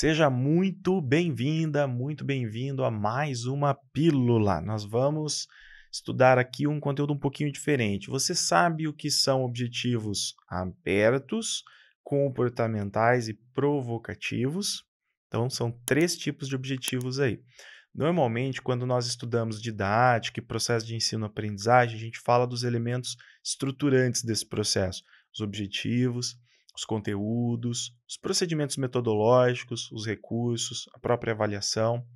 Seja muito bem-vinda, muito bem-vindo a mais uma pílula. Nós vamos estudar aqui um conteúdo um pouquinho diferente. Você sabe o que são objetivos abertos, comportamentais e provocativos? Então, são três tipos de objetivos aí. Normalmente, quando nós estudamos didática e processo de ensino-aprendizagem, a gente fala dos elementos estruturantes desse processo, os objetivos, os conteúdos, os procedimentos metodológicos, os recursos, a própria avaliação.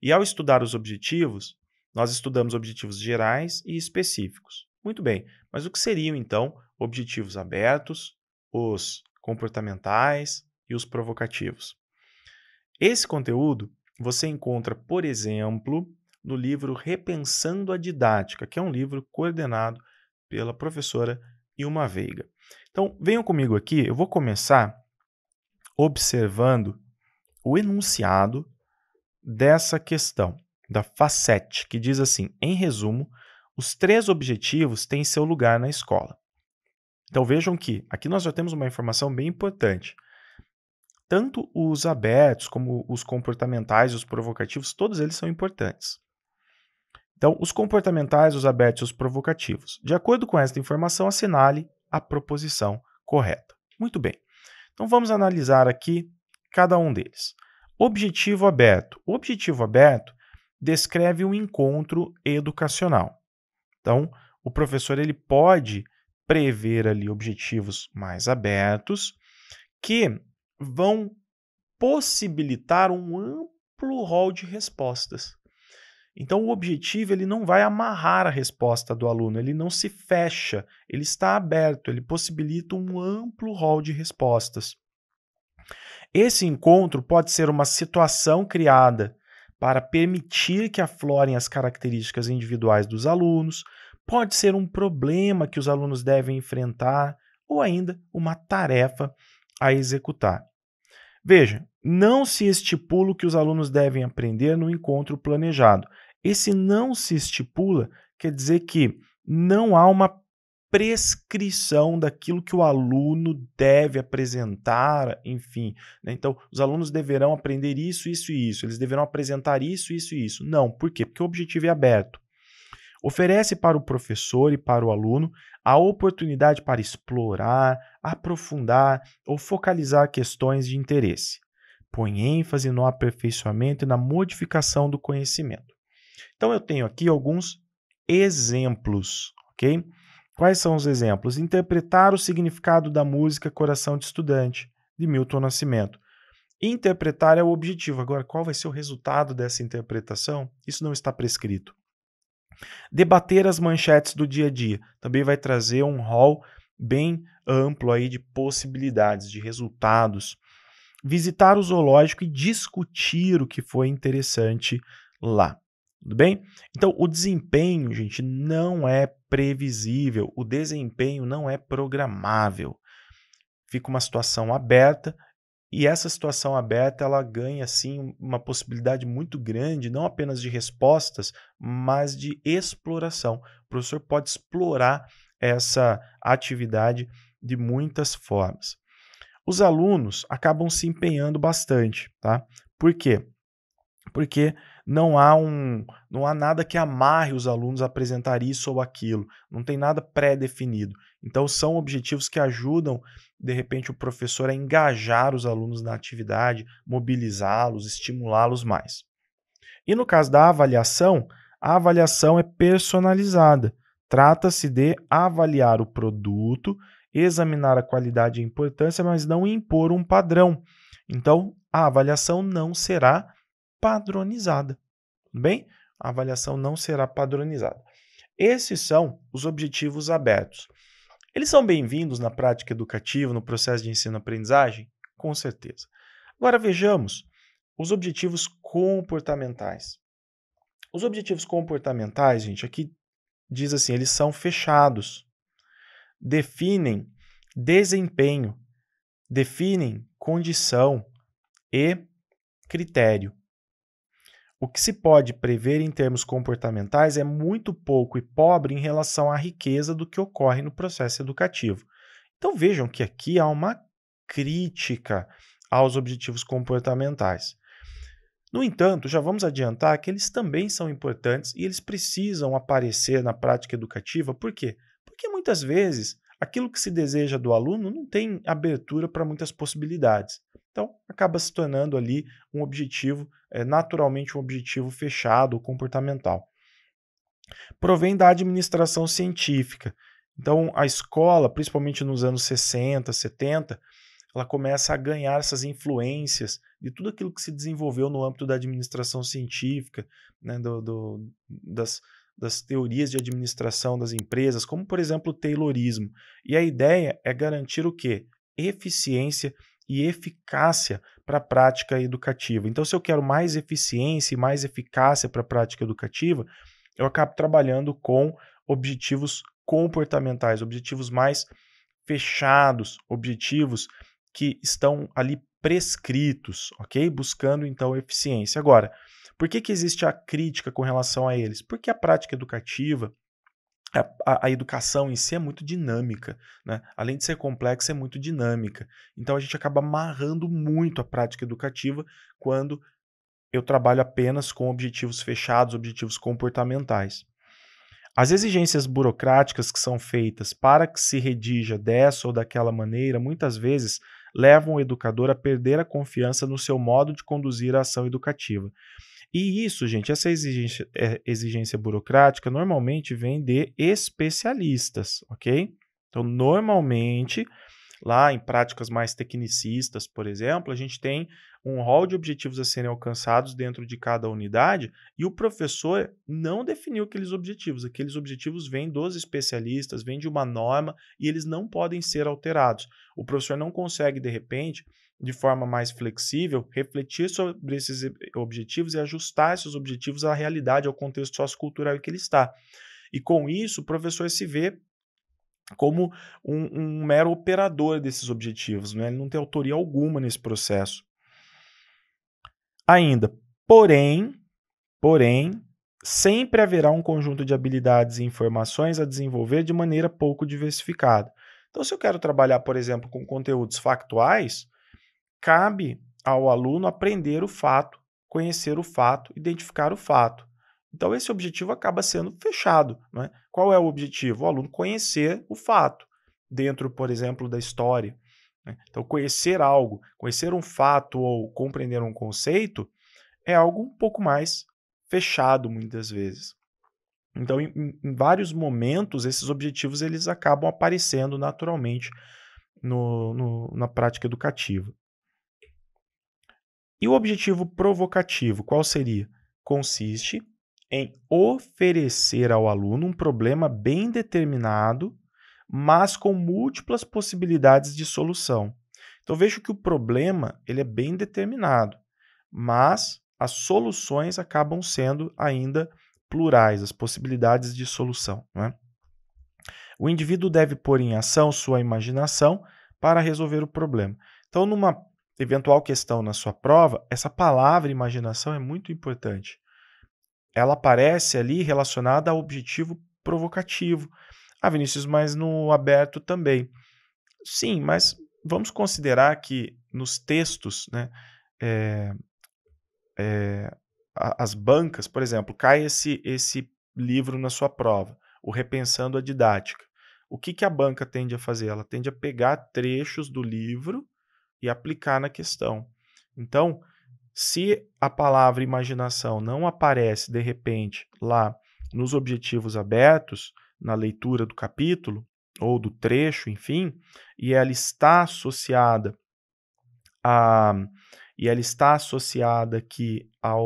E ao estudar os objetivos, nós estudamos objetivos gerais e específicos. Muito bem, mas o que seriam então objetivos abertos, os comportamentais e os provocativos? Esse conteúdo você encontra, por exemplo, no livro Repensando a Didática, que é um livro coordenado pela professora e uma veiga. Então, venham comigo aqui, eu vou começar observando o enunciado dessa questão, da facete, que diz assim: em resumo, os três objetivos têm seu lugar na escola. Então vejam que aqui nós já temos uma informação bem importante. Tanto os abertos como os comportamentais, os provocativos, todos eles são importantes. Então, os comportamentais, os abertos e os provocativos. De acordo com esta informação, assinale a proposição correta. Muito bem. Então, vamos analisar aqui cada um deles. Objetivo aberto. O objetivo aberto descreve um encontro educacional. Então, o professor ele pode prever ali objetivos mais abertos que vão possibilitar um amplo rol de respostas. Então o objetivo ele não vai amarrar a resposta do aluno, ele não se fecha, ele está aberto, ele possibilita um amplo rol de respostas. Esse encontro pode ser uma situação criada para permitir que aflorem as características individuais dos alunos, pode ser um problema que os alunos devem enfrentar ou ainda uma tarefa a executar. Veja, não se estipula o que os alunos devem aprender no encontro planejado. E se não se estipula, quer dizer que não há uma prescrição daquilo que o aluno deve apresentar, enfim. Né? Então, os alunos deverão aprender isso, isso e isso, eles deverão apresentar isso, isso e isso. Não, por quê? Porque o objetivo é aberto. Oferece para o professor e para o aluno a oportunidade para explorar, aprofundar ou focalizar questões de interesse. Põe ênfase no aperfeiçoamento e na modificação do conhecimento. Então eu tenho aqui alguns exemplos, ok? Quais são os exemplos? Interpretar o significado da música Coração de Estudante, de Milton Nascimento. Interpretar é o objetivo. Agora, qual vai ser o resultado dessa interpretação? Isso não está prescrito. Debater as manchetes do dia a dia também vai trazer um rol bem amplo aí de possibilidades, de resultados. Visitar o zoológico e discutir o que foi interessante lá. Tudo bem? Então, o desempenho, gente, não é previsível, o desempenho não é programável. Fica uma situação aberta e essa situação aberta ela ganha assim uma possibilidade muito grande, não apenas de respostas, mas de exploração. O professor pode explorar essa atividade de muitas formas. Os alunos acabam se empenhando bastante, tá? Por quê? Porque não há um, não há nada que amarre os alunos a apresentar isso ou aquilo, não tem nada pré-definido. Então são objetivos que ajudam de repente o professor a engajar os alunos na atividade, mobilizá-los, estimulá-los mais. E no caso da avaliação, a avaliação é personalizada. Trata-se de avaliar o produto, examinar a qualidade e importância, mas não impor um padrão. Então, a avaliação não será padronizada. Tudo bem? A avaliação não será padronizada. Esses são os objetivos abertos. Eles são bem-vindos na prática educativa, no processo de ensino-aprendizagem? Com certeza. Agora vejamos os objetivos comportamentais. Os objetivos comportamentais, gente, aqui diz assim, eles são fechados. Definem desempenho, definem condição e critério. O que se pode prever em termos comportamentais é muito pouco e pobre em relação à riqueza do que ocorre no processo educativo. Então vejam que aqui há uma crítica aos objetivos comportamentais. No entanto, já vamos adiantar que eles também são importantes e eles precisam aparecer na prática educativa, por quê? Porque muitas vezes aquilo que se deseja do aluno não tem abertura para muitas possibilidades. Então, acaba se tornando ali um objetivo, é, naturalmente um objetivo fechado, comportamental. Provém da administração científica. Então, a escola, principalmente nos anos 60, 70, ela começa a ganhar essas influências de tudo aquilo que se desenvolveu no âmbito da administração científica, né, do, do, das, das teorias de administração das empresas, como por exemplo o Taylorismo. E a ideia é garantir o quê? Eficiência e eficácia para a prática educativa. Então, se eu quero mais eficiência e mais eficácia para a prática educativa, eu acabo trabalhando com objetivos comportamentais, objetivos mais fechados, objetivos que estão ali prescritos, ok? Buscando então eficiência. Agora, por que, que existe a crítica com relação a eles? Porque a prática educativa, a, a, a, educação em si é muito dinâmica, né? além de ser complexa, é muito dinâmica. Então a gente acaba amarrando muito a prática educativa quando eu trabalho apenas com objetivos fechados, objetivos comportamentais. As exigências burocráticas que são feitas para que se redija dessa ou daquela maneira, muitas vezes levam o educador a perder a confiança no seu modo de conduzir a ação educativa. E isso, gente, essa exigência, é, exigência burocrática normalmente vem de especialistas, ok? Então, normalmente, lá em práticas mais tecnicistas, por exemplo, a gente tem um rol de objetivos a serem alcançados dentro de cada unidade e o professor não definiu aqueles objetivos. Aqueles objetivos vêm dos especialistas, vêm de uma norma e eles não podem ser alterados. O professor não consegue, de repente, de forma mais flexível, refletir sobre esses objetivos e ajustar esses objetivos à realidade, ao contexto sociocultural em que ele está. E com isso, o professor se vê como um, um mero operador desses objetivos, né? ele não tem autoria alguma nesse processo ainda. Porém, porém, sempre haverá um conjunto de habilidades e informações a desenvolver de maneira pouco diversificada. Então, se eu quero trabalhar, por exemplo, com conteúdos factuais, cabe ao aluno aprender o fato, conhecer o fato, identificar o fato. Então, esse objetivo acaba sendo fechado. Né? Qual é o objetivo? O aluno conhecer o fato, dentro, por exemplo, da história. Né? Então, conhecer algo, conhecer um fato ou compreender um conceito é algo um pouco mais fechado muitas vezes. Então, em, em vários momentos, esses objetivos eles acabam aparecendo naturalmente no, no, na prática educativa. E o objetivo provocativo, qual seria? Consiste em oferecer ao aluno um problema bem determinado mas com múltiplas possibilidades de solução. Então vejo que o problema ele é bem determinado, mas as soluções acabam sendo ainda plurais, as possibilidades de solução. Né? O indivíduo deve pôr em ação sua imaginação para resolver o problema. Então, numa eventual questão na sua prova, essa palavra imaginação é muito importante. Ela aparece ali relacionada ao objetivo provocativo, ah, Vinícius, mas no aberto também. Sim, mas vamos considerar que nos textos, né, é, é, as bancas, por exemplo, cai esse, esse livro na sua prova, o Repensando a Didática. O que, que a banca tende a fazer? Ela tende a pegar trechos do livro e aplicar na questão. Então, se a palavra imaginação não aparece de repente lá nos objetivos abertos, na leitura do capítulo ou do trecho, enfim, e ela está associada a e ela está associada aqui ao,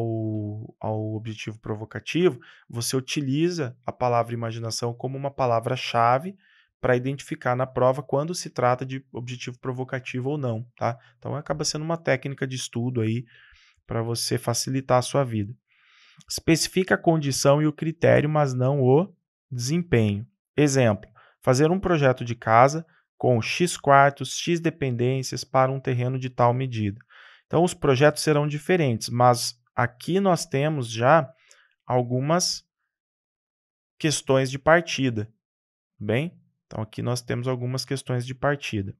ao objetivo provocativo, você utiliza a palavra imaginação como uma palavra-chave para identificar na prova quando se trata de objetivo provocativo ou não, tá? Então acaba sendo uma técnica de estudo aí para você facilitar a sua vida. Especifica a condição e o critério, mas não o desempenho. Exemplo: fazer um projeto de casa com X quartos, X dependências para um terreno de tal medida. Então, os projetos serão diferentes, mas aqui nós temos já algumas questões de partida. Bem, então aqui nós temos algumas questões de partida.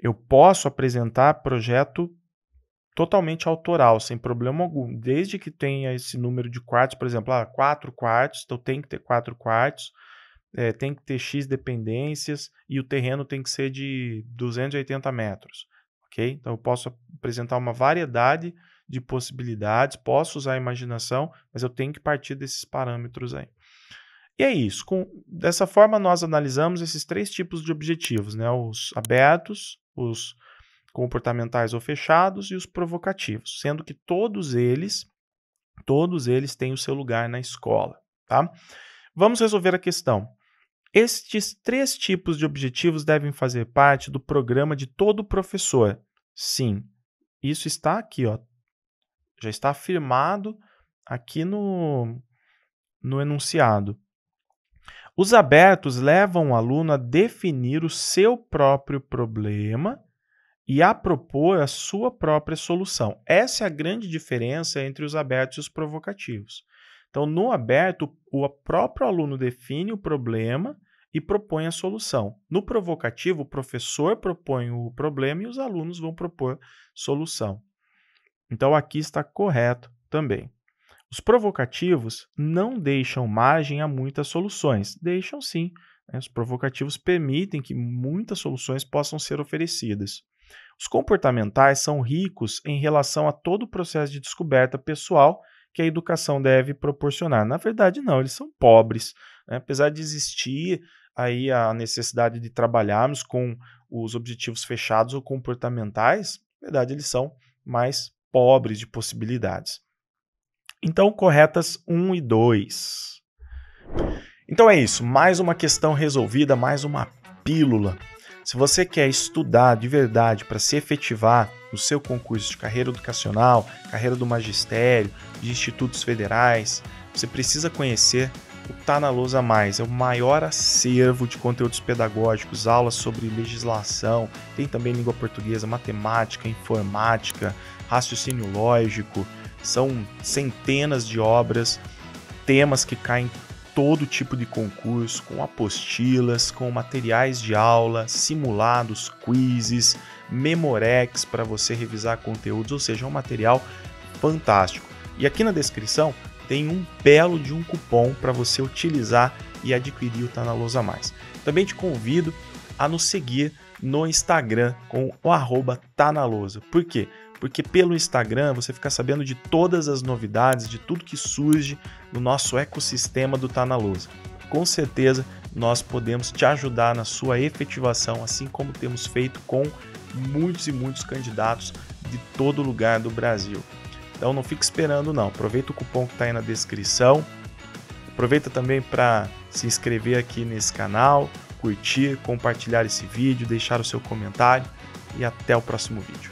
Eu posso apresentar projeto totalmente autoral, sem problema algum, desde que tenha esse número de quartos, por exemplo, ah, quatro quartos, então tem que ter quatro quartos, é, tem que ter X dependências e o terreno tem que ser de 280 metros, ok? Então eu posso apresentar uma variedade de possibilidades, posso usar a imaginação, mas eu tenho que partir desses parâmetros aí. E é isso. Com, dessa forma, nós analisamos esses três tipos de objetivos, né? Os abertos, os comportamentais ou fechados e os provocativos, sendo que todos eles, todos eles têm o seu lugar na escola, tá? Vamos resolver a questão. Estes três tipos de objetivos devem fazer parte do programa de todo professor. Sim, isso está aqui, ó. Já está afirmado aqui no, no enunciado. Os abertos levam o aluno a definir o seu próprio problema e a propor a sua própria solução. Essa é a grande diferença entre os abertos e os provocativos. Então, no aberto, o próprio aluno define o problema e propõe a solução. No provocativo, o professor propõe o problema e os alunos vão propor solução. Então, aqui está correto também. Os provocativos não deixam margem a muitas soluções. Deixam sim. Né? Os provocativos permitem que muitas soluções possam ser oferecidas. Os comportamentais são ricos em relação a todo o processo de descoberta pessoal que a educação deve proporcionar. Na verdade, não, eles são pobres. Né? Apesar de existir aí a necessidade de trabalharmos com os objetivos fechados ou comportamentais, na verdade, eles são mais pobres de possibilidades. Então, corretas 1 e 2. Então é isso, mais uma questão resolvida, mais uma pílula se você quer estudar de verdade para se efetivar no seu concurso de carreira educacional, carreira do magistério, de institutos federais, você precisa conhecer o Tá na Lousa Mais. É o maior acervo de conteúdos pedagógicos, aulas sobre legislação, tem também língua portuguesa, matemática, informática, raciocínio lógico. São centenas de obras, temas que caem todo tipo de concurso, com apostilas, com materiais de aula, simulados, quizzes, memorex para você revisar conteúdos, ou seja, é um material fantástico. E aqui na descrição tem um belo de um cupom para você utilizar e adquirir o Tá na Lousa Mais. Também te convido a nos seguir no Instagram com o arroba Tá na Lousa. Por quê? porque pelo Instagram você fica sabendo de todas as novidades, de tudo que surge no nosso ecossistema do Tá na Lousa. Com certeza nós podemos te ajudar na sua efetivação, assim como temos feito com muitos e muitos candidatos de todo lugar do Brasil. Então não fique esperando não, aproveita o cupom que está aí na descrição, aproveita também para se inscrever aqui nesse canal, curtir, compartilhar esse vídeo, deixar o seu comentário e até o próximo vídeo.